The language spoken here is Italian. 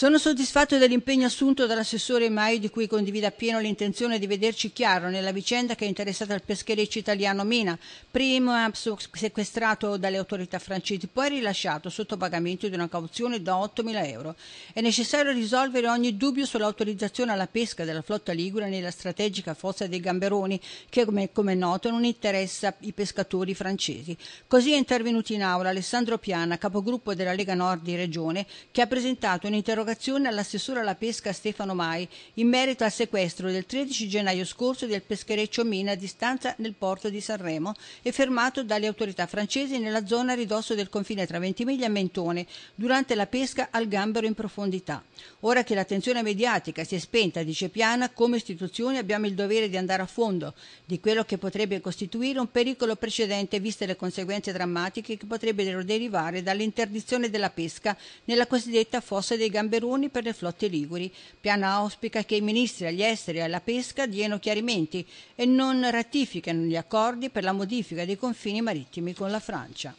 Sono soddisfatto dell'impegno assunto dall'assessore Maio di cui condivido appieno l'intenzione di vederci chiaro nella vicenda che è interessata al peschereccio italiano Mina, primo sequestrato dalle autorità francesi, poi rilasciato sotto pagamento di una cauzione da 8.000 euro. È necessario risolvere ogni dubbio sull'autorizzazione alla pesca della flotta Ligura nella strategica fossa dei Gamberoni che, come, come noto, non interessa i pescatori francesi. Così è intervenuto in aula Alessandro Piana, capogruppo della Lega Nord di Regione, che ha presentato un'interrogazione un'interrogazione all'assessore alla pesca Stefano Mai in merito al sequestro del 13 gennaio scorso del peschereccio Mina a distanza nel porto di Sanremo e fermato dalle autorità francesi nella zona a ridosso del confine tra Ventimiglia e Mentone durante la pesca al gambero in profondità. Ora che l'attenzione mediatica si è spenta, dice Piana, come istituzioni abbiamo il dovere di andare a fondo di quello che potrebbe costituire un pericolo precedente viste le conseguenze drammatiche che potrebbero derivare dall'interdizione della pesca nella cosiddetta fossa dei gamberi Speroni per le flotte liguri. Piana auspica che i ministri agli esteri e alla pesca diano chiarimenti e non ratifichino gli accordi per la modifica dei confini marittimi con la Francia.